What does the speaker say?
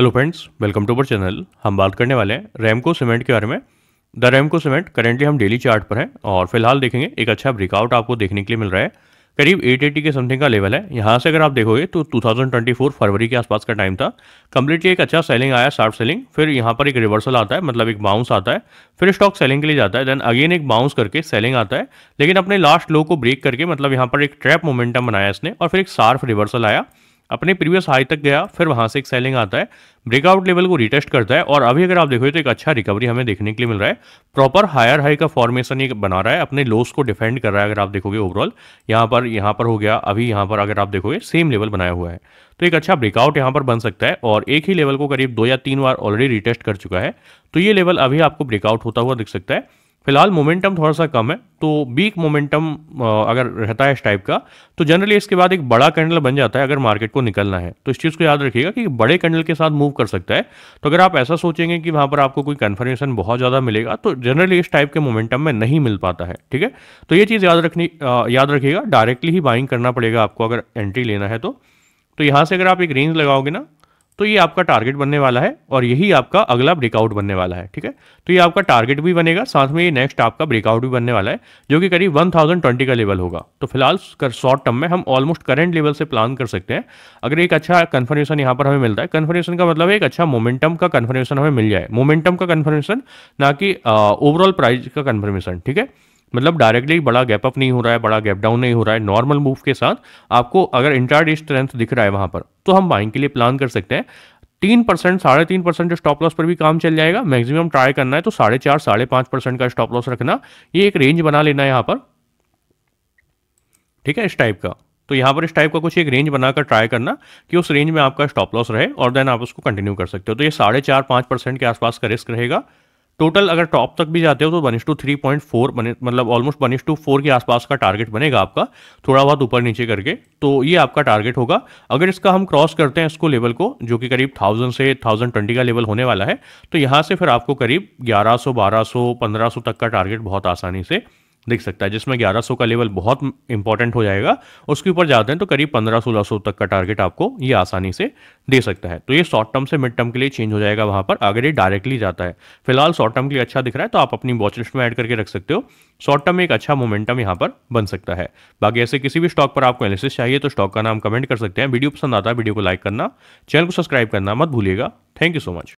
hello friends welcome to our channel हम बात करने वाले हैं रैमको सीमेंट के बारे में द रैमको सीमेंट करेंटली हम डेली चार्ट पर हैं और फिलहाल देखेंगे एक अच्छा ब्रेकआउट आपको देखने के लिए मिल रहा है करीब 880 के समथिंग का लेवल है यहाँ से अगर आप देखोगे तो 2024 फरवरी के आसपास का टाइम था कम्प्लीटली एक अच्छा सेलिंग आया शार्ट सेलिंग फिर यहाँ पर एक रिवर्सल आता है मतलब एक बाउंस आता है फिर स्टॉक सेलिंग के लिए जाता है देन अगेन एक बाउंस करके सेलिंग आता है लेकिन अपने लास्ट लो को ब्रेक करके मतलब यहाँ पर एक ट्रैप मोमेंटम बनाया इसने और फिर एक सार्फ़ रिवर्सल आया अपने प्रीवियस हाई तक गया फिर वहां से एक सेलिंग आता है ब्रेकआउट लेवल को रिटेस्ट करता है और अभी अगर आप देखो तो एक अच्छा रिकवरी हमें देखने के लिए मिल रहा है प्रॉपर हायर हाई का फॉर्मेशन ये बना रहा है अपने लोस को डिफेंड कर रहा है अगर आप देखोगे ओवरऑल यहाँ पर यहाँ पर हो गया अभी यहाँ पर अगर आप देखोगे सेम लेवल बनाया हुआ है तो एक अच्छा ब्रेकआउट यहाँ पर बन सकता है और एक ही लेवल को करीब दो या तीन बार ऑलरेडी रिटेस्ट कर चुका है तो ये लेवल अभी आपको ब्रेकआउट होता हुआ दिख सकता है फिलहाल मोमेंटम थोड़ा सा कम है तो बीक मोमेंटम अगर रहता है इस टाइप का तो जनरली इसके बाद एक बड़ा कैंडल बन जाता है अगर मार्केट को निकलना है तो इस चीज़ को याद रखिएगा कि बड़े कैंडल के साथ मूव कर सकता है तो अगर आप ऐसा सोचेंगे कि वहाँ पर आपको कोई कन्फर्मेशन बहुत ज़्यादा मिलेगा तो जनरली इस टाइप के मोमेंटम में नहीं मिल पाता है ठीक है तो ये चीज़ याद रखनी याद रखिएगा डायरेक्टली ही बाइंग करना पड़ेगा आपको अगर एंट्री लेना है तो तो यहाँ से अगर आप एक रेंज लगाओगे ना तो ये आपका टारगेट बनने वाला है और यही आपका अगला ब्रेकआउट बनने वाला है ठीक है तो ये आपका टारगेट भी बनेगा साथ में ये नेक्स्ट आपका ब्रेकआउट भी बनने वाला है जो कि करीब 1020 का लेवल होगा तो फिलहाल कर शॉर्ट टर्म में हम ऑलमोस्ट करंट लेवल से प्लान कर सकते हैं अगर एक अच्छा कन्फर्मेशन यहाँ पर हमें मिलता है कन्फर्मेशन का मतलब एक अच्छा मोमेंटम का कन्फर्मेशन हमें मिल जाए मोमेंटम का कन्फर्मेशन ना कि ओवरऑल प्राइज का कन्फर्मेशन ठीक है मतलब डायरेक्टली बड़ा गैप अप नहीं हो रहा है बड़ा गैप डाउन नहीं हो रहा है नॉर्मल मूव के साथ आपको अगर इंट्राडे स्ट्रेंथ दिख रहा है वहां पर तो हम बाइंग के लिए प्लान कर सकते हैं तीन परसेंट साढ़े तीन परसेंट स्टॉप लॉस पर भी काम चल जाएगा मैक्सिमम ट्राई करना है तो साढ़े चार साढ़े पांच परसेंट का स्टॉप लॉस रखना ये एक रेंज बना लेना है यहां पर ठीक है इस टाइप का तो यहां पर इस टाइप का कुछ एक रेंज बनाकर ट्राई करना कि उस रेंज में आपका स्टॉप लॉस रहे और देन आप उसको कंटिन्यू कर सकते हो तो ये साढ़े चार पांच परसेंट के आसपास का रिस्क रहेगा टोटल अगर टॉप तक भी जाते हो तो one two three point four मतलब ऑलमोस्ट वन टू फोर के आसपास का टारगेट बनेगा आपका थोड़ा बहुत ऊपर नीचे करके तो ये आपका टारगेट होगा अगर इसका हम क्रॉस करते हैं इसको लेवल को जो कि करीब थाउजेंड से थाउजेंड ट्वेंटी का लेवल होने वाला है तो यहाँ से फिर आपको करीब ग्यारह सौ बारह सौ पंद्रह सौ तक का टारगेट बहुत आसानी से दिख सकता है जिसमें 1100 का लेवल बहुत इंपॉर्टेंट हो जाएगा उसके ऊपर जाते हैं तो करीब 1500-1600 तक का टारगेट आपको ये आसानी से दे सकता है तो ये शॉर्ट टर्म से मिड टर्म के लिए चेंज हो जाएगा वहां पर अगर ये डायरेक्टली जाता है फिलहाल शॉर्ट टर्म के लिए अच्छा दिख रहा है तो आप अपनी वॉच लिस्ट में एड करके रख सकते हो शॉर्ट टर्म में एक अच्छा मोमेंटम यहाँ पर बन सकता है बाकी ऐसे किसी भी स्टॉक पर आपको एनालिसिस चाहिए तो स्टॉक का नाम कमेंट कर सकते हैं वीडियो पसंद आता है वीडियो को लाइक करना चैनल को सब्सक्राइब करना मत भूलिएगा थैंक यू सो मच